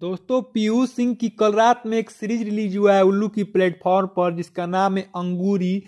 दोस्तों पीयूष सिंह की कल रात में एक सीरीज रिलीज हुआ है उल्लू की प्लेटफॉर्म पर जिसका नाम है अंगूरी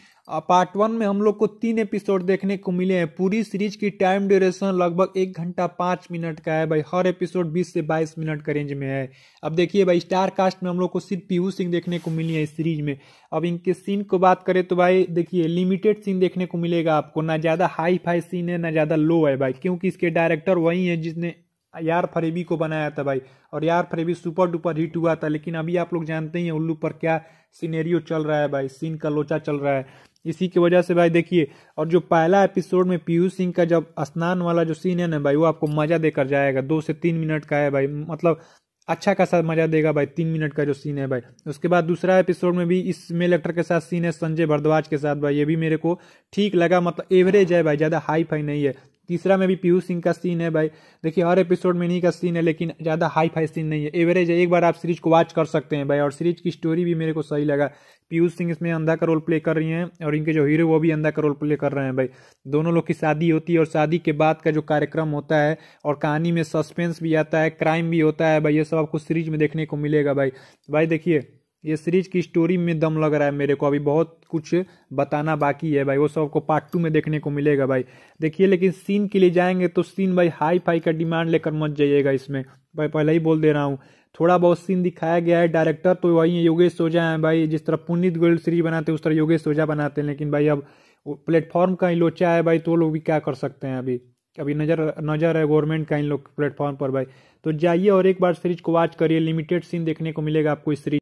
पार्ट वन में हम लोग को तीन एपिसोड देखने को मिले हैं पूरी सीरीज की टाइम ड्यूरेशन लगभग एक घंटा पाँच मिनट का है भाई हर एपिसोड बीस से बाईस मिनट के रेंज में है अब देखिए भाई स्टार कास्ट में हम लोग को सिर्फ पीयू सिंह देखने को मिली है इस सीरीज में अब इनके सीन को बात करें तो भाई देखिए लिमिटेड सीन देखने को मिलेगा आपको ना ज़्यादा हाई फाई सीन है ना ज़्यादा लो है भाई क्योंकि इसके डायरेक्टर वही हैं जिसने यार फरेबी को बनाया था भाई और यार फरेबी सुपर डुपर हिट हुआ था लेकिन अभी आप लोग जानते ही हैं उल्लू पर क्या सीनेरियो चल रहा है भाई सीन का लोचा चल रहा है इसी की वजह से भाई देखिए और जो पहला एपिसोड में पीयूष सिंह का जब स्नान वाला जो सीन है ना भाई वो आपको मजा देकर जाएगा दो से तीन मिनट का है भाई मतलब अच्छा खासा मजा देगा भाई तीन मिनट का जो सीन है भाई उसके बाद दूसरा एपिसोड में भी इस मेल एक्टर के साथ सीन है संजय भरद्वाज के साथ भाई ये भी मेरे को ठीक लगा मतलब एवरेज है भाई ज़्यादा हाई फाई नहीं है तीसरा में भी पीयूष सिंह का सीन है भाई देखिए हर एपिसोड में इन्हीं का सीन है लेकिन ज़्यादा हाई फाई सीन नहीं है एवरेज है एक बार आप सीरीज को वॉच कर सकते हैं भाई और सीरीज की स्टोरी भी मेरे को सही लगा पीयूष सिंह इसमें अंधा का रोल प्ले कर रही हैं और इनके जो हीरो वो भी अंधा का रोल प्ले कर रहे हैं भाई दोनों लोग की शादी होती है और शादी के बाद का जो कार्यक्रम होता है और कहानी में सस्पेंस भी आता है क्राइम भी होता है भाई ये सब आपको सीरीज में देखने को मिलेगा भाई भाई देखिए ये सीरीज की स्टोरी में दम लग रहा है मेरे को अभी बहुत कुछ बताना बाकी है भाई वो सबको पार्ट टू में देखने को मिलेगा भाई देखिए लेकिन सीन के लिए जाएंगे तो सीन भाई हाई फाई का डिमांड लेकर मत जाइएगा इसमें भाई पहले ही बोल दे रहा हूँ थोड़ा बहुत सीन दिखाया गया है डायरेक्टर तो वही है योगेश सोझा है भाई जिस तरह पुनीत गोयल सीरीज बनाते हैं उस तरह योगेश सोझा बनाते हैं लेकिन भाई अब प्लेटफॉर्म का ही लोचा है भाई तो लोग भी क्या कर सकते हैं अभी अभी नज़र नज़र है गवर्नमेंट का इन लोग प्लेटफॉर्म पर भाई तो जाइए और एक बार सीरीज को वॉच करिए लिमिटेड सीन देखने को मिलेगा आपको इस सीरीज